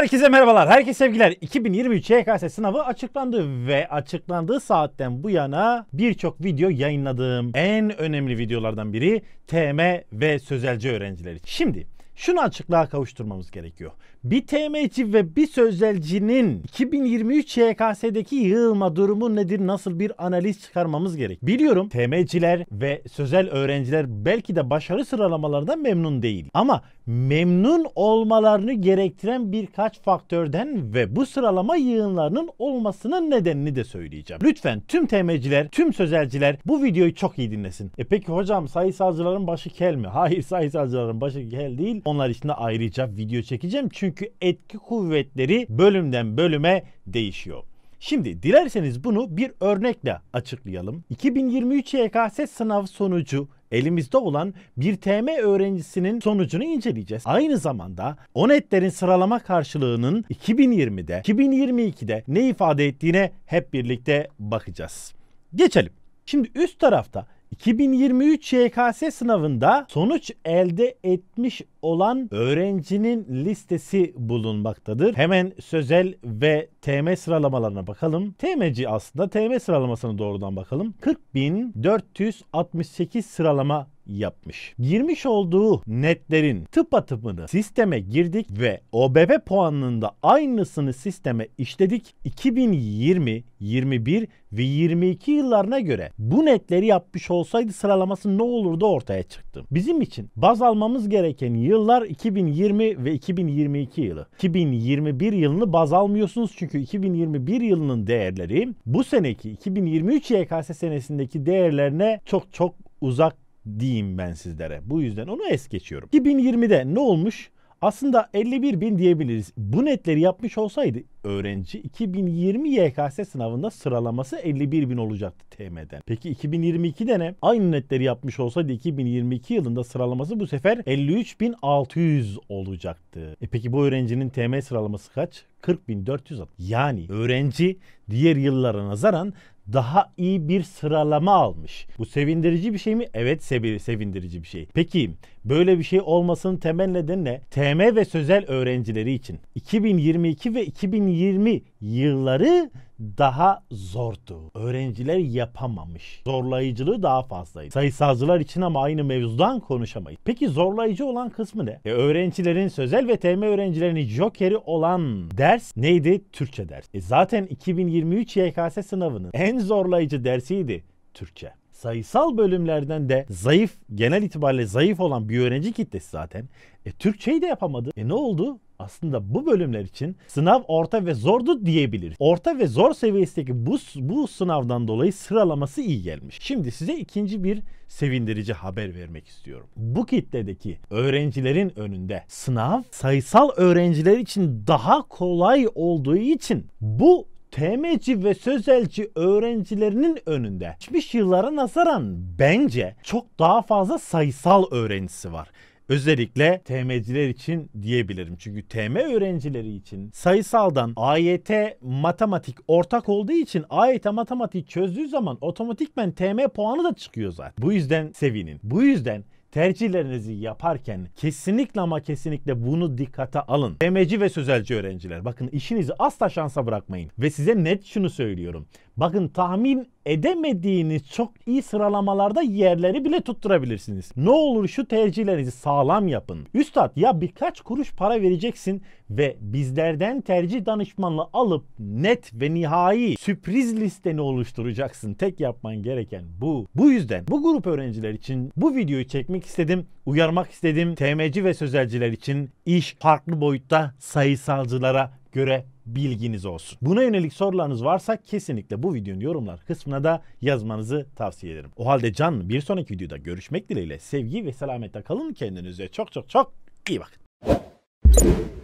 Herkese merhabalar, herkese sevgiler. 2023 YKS sınavı açıklandı ve açıklandığı saatten bu yana birçok video yayınladığım en önemli videolardan biri TM ve sözelci öğrencileri. Şimdi şunu açıklığa kavuşturmamız gerekiyor. Bir TM'ci ve bir sözelcinin 2023 YKS'deki yığılma durumu nedir? Nasıl bir analiz çıkarmamız gerek? Biliyorum TM'ciler ve sözel öğrenciler belki de başarı sıralamalarından memnun değil. Ama memnun olmalarını gerektiren birkaç faktörden ve bu sıralama yığınlarının olmasının nedenini de söyleyeceğim. Lütfen tüm TM'ciler, tüm sözelciler bu videoyu çok iyi dinlesin. E peki hocam sayısalcıların başı kel mi? Hayır sayısalcıların başı kel değil. Onlar için de ayrıca video çekeceğim. Çünkü çünkü etki kuvvetleri bölümden bölüme değişiyor. Şimdi dilerseniz bunu bir örnekle açıklayalım. 2023 YKS e sınav sonucu elimizde olan bir TM öğrencisinin sonucunu inceleyeceğiz. Aynı zamanda ONET'lerin sıralama karşılığının 2020'de, 2022'de ne ifade ettiğine hep birlikte bakacağız. Geçelim. Şimdi üst tarafta 2023 YKS e sınavında sonuç elde etmiş olan öğrencinin listesi bulunmaktadır. Hemen sözel ve TM sıralamalarına bakalım. TM'ci aslında TM sıralamasına doğrudan bakalım. 40.468 sıralama yapmış. Girmiş olduğu netlerin tıp atımını sisteme girdik ve OBP puanında aynısını sisteme işledik. 2020, 21 ve 22 yıllarına göre bu netleri yapmış olsaydı sıralaması ne olurdu ortaya çıktı. Bizim için baz almamız gereken yıl. Yıllar 2020 ve 2022 yılı. 2021 yılını baz almıyorsunuz çünkü 2021 yılının değerleri bu seneki 2023 YKS senesindeki değerlerine çok çok uzak diyeyim ben sizlere. Bu yüzden onu es geçiyorum. 2020'de ne olmuş? Aslında 51 bin diyebiliriz. Bu netleri yapmış olsaydı öğrenci 2020 YKS sınavında sıralaması 51 bin olacaktı TM'den. Peki 2022'de ne? Aynı netleri yapmış olsaydı 2022 yılında sıralaması bu sefer 53.600 olacaktı. E peki bu öğrencinin TM sıralaması kaç? 40.400 yani öğrenci diğer yıllara nazaran daha iyi bir sıralama almış. Bu sevindirici bir şey mi? Evet sevindirici bir şey. Peki böyle bir şey olmasının temel nedeni ne? TM ve sözel öğrencileri için 2022 ve 2020 yılları daha zordu. Öğrenciler yapamamış. Zorlayıcılığı daha fazlaydı. Sayısalcılar için ama aynı mevzudan konuşamayız. Peki zorlayıcı olan kısmı ne? E, öğrencilerin sözel ve TM öğrencilerinin jokeri olan ders neydi? Türkçe ders. E, zaten 2023 YKS sınavının en zorlayıcı dersiydi Türkçe sayısal bölümlerden de zayıf, genel itibariyle zayıf olan bir öğrenci kitlesi zaten. E, Türkçeyi de yapamadı. E ne oldu? aslında bu bölümler için sınav orta ve zordu diyebilir. Orta ve zor seviyesindeki bu, bu sınavdan dolayı sıralaması iyi gelmiş. Şimdi size ikinci bir sevindirici haber vermek istiyorum. Bu kitledeki öğrencilerin önünde sınav sayısal öğrenciler için daha kolay olduğu için bu TM'ci ve sözelci öğrencilerinin önünde geçmiş yıllara nazaran bence çok daha fazla sayısal öğrencisi var. Özellikle TM'ciler için diyebilirim. Çünkü TM öğrencileri için sayısaldan AYT matematik ortak olduğu için AYT matematik çözdüğü zaman otomatikmen TM puanı da çıkıyor zaten. Bu yüzden sevinin. Bu yüzden tercihlerinizi yaparken kesinlikle ama kesinlikle bunu dikkate alın. Demeci ve sözelci öğrenciler bakın işinizi asla şansa bırakmayın ve size net şunu söylüyorum. Bakın tahmin edemediğiniz çok iyi sıralamalarda yerleri bile tutturabilirsiniz. Ne olur şu tercihlerinizi sağlam yapın. Üstad ya birkaç kuruş para vereceksin ve bizlerden tercih danışmanlığı alıp net ve nihai sürpriz listeni oluşturacaksın. Tek yapman gereken bu. Bu yüzden bu grup öğrenciler için bu videoyu çekmek istedim. Uyarmak istedim. TMC ve sözelciler için iş farklı boyutta sayısalcılara göre bilginiz olsun. Buna yönelik sorularınız varsa kesinlikle bu videonun yorumlar kısmına da yazmanızı tavsiye ederim. O halde Can bir sonraki videoda görüşmek dileğiyle sevgi ve selametle kalın kendinize çok çok çok iyi bakın.